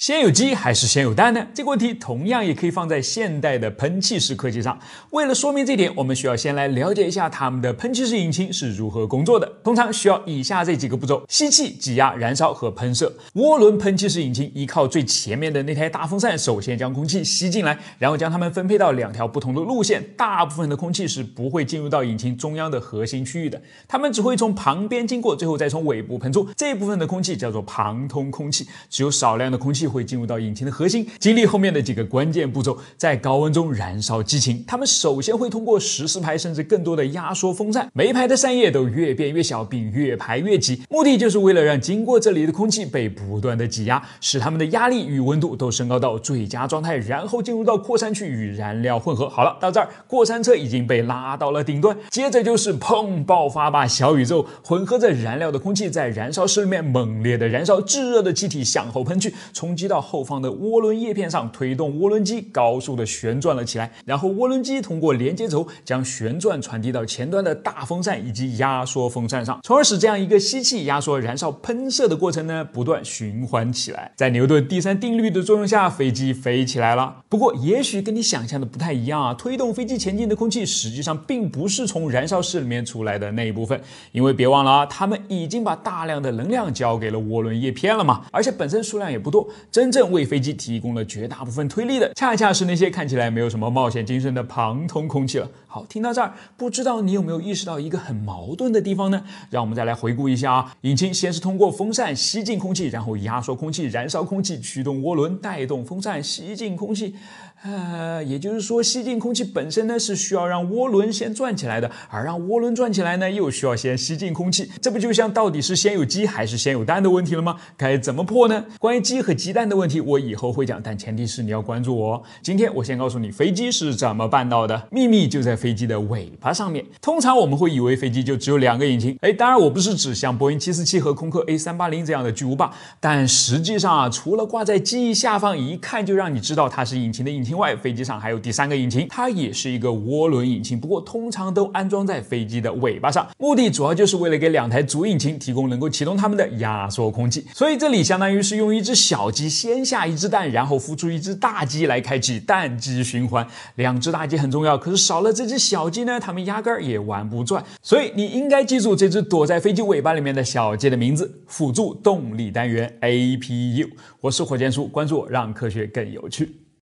先有鸡还是先有蛋呢？这个问题同样也可以放在现代的喷气式科技上。为了说明这点，我们需要先来了解一下它们的喷气式引擎是如何工作的。通常需要以下这几个步骤：吸气、挤压、燃烧和喷射。涡轮喷气式引擎依靠最前面的那台大风扇，首先将空气吸进来，然后将它们分配到两条不同的路线。大部分的空气是不会进入到引擎中央的核心区域的，它们只会从旁边经过，最后再从尾部喷出。这一部分的空气叫做旁通空气，只有少量的空气。会进入到引擎的核心，经历后面的几个关键步骤，在高温中燃烧激情。他们首先会通过十四排甚至更多的压缩风扇，每排的扇叶都越变越小并越排越挤，目的就是为了让经过这里的空气被不断的挤压，使它们的压力与温度都升高到最佳状态，然后进入到扩散区与燃料混合。好了，到这儿，过山车已经被拉到了顶端，接着就是砰爆发，吧，小宇宙混合着燃料的空气在燃烧室里面猛烈的燃烧，炙热的气体向后喷去，冲。吸到后方的涡轮叶片上，推动涡轮机高速的旋转了起来，然后涡轮机通过连接轴将旋转传递到前端的大风扇以及压缩风扇上，从而使这样一个吸气、压缩、燃烧、喷射的过程呢不断循环起来。在牛顿第三定律的作用下，飞机飞起来了。不过，也许跟你想象的不太一样啊，推动飞机前进的空气实际上并不是从燃烧室里面出来的那一部分，因为别忘了啊，他们已经把大量的能量交给了涡轮叶片了嘛，而且本身数量也不多。真正为飞机提供了绝大部分推力的，恰恰是那些看起来没有什么冒险精神的旁通空气了。好，听到这儿，不知道你有没有意识到一个很矛盾的地方呢？让我们再来回顾一下啊，引擎先是通过风扇吸进空气，然后压缩空气、燃烧空气，驱动涡轮，带动风扇吸进空气。呃，也就是说，吸进空气本身呢是需要让涡轮先转起来的，而让涡轮转起来呢又需要先吸进空气。这不就像到底是先有鸡还是先有蛋的问题了吗？该怎么破呢？关于鸡和鸡蛋。的问题我以后会讲，但前提是你要关注我。今天我先告诉你飞机是怎么办到的，秘密就在飞机的尾巴上面。通常我们会以为飞机就只有两个引擎，哎，当然我不是指像波音七四七和空客 A 三八零这样的巨无霸。但实际上啊，除了挂在机翼下方，一看就让你知道它是引擎的引擎外，飞机上还有第三个引擎，它也是一个涡轮引擎，不过通常都安装在飞机的尾巴上，目的主要就是为了给两台主引擎提供能够启动它们的压缩空气。所以这里相当于是用一只小机。先下一只蛋，然后孵出一只大鸡来开启蛋鸡循环。两只大鸡很重要，可是少了这只小鸡呢，它们压根儿也玩不转。所以你应该记住这只躲在飞机尾巴里面的小鸡的名字——辅助动力单元 APU。我是火箭叔，关注我，让科学更有趣。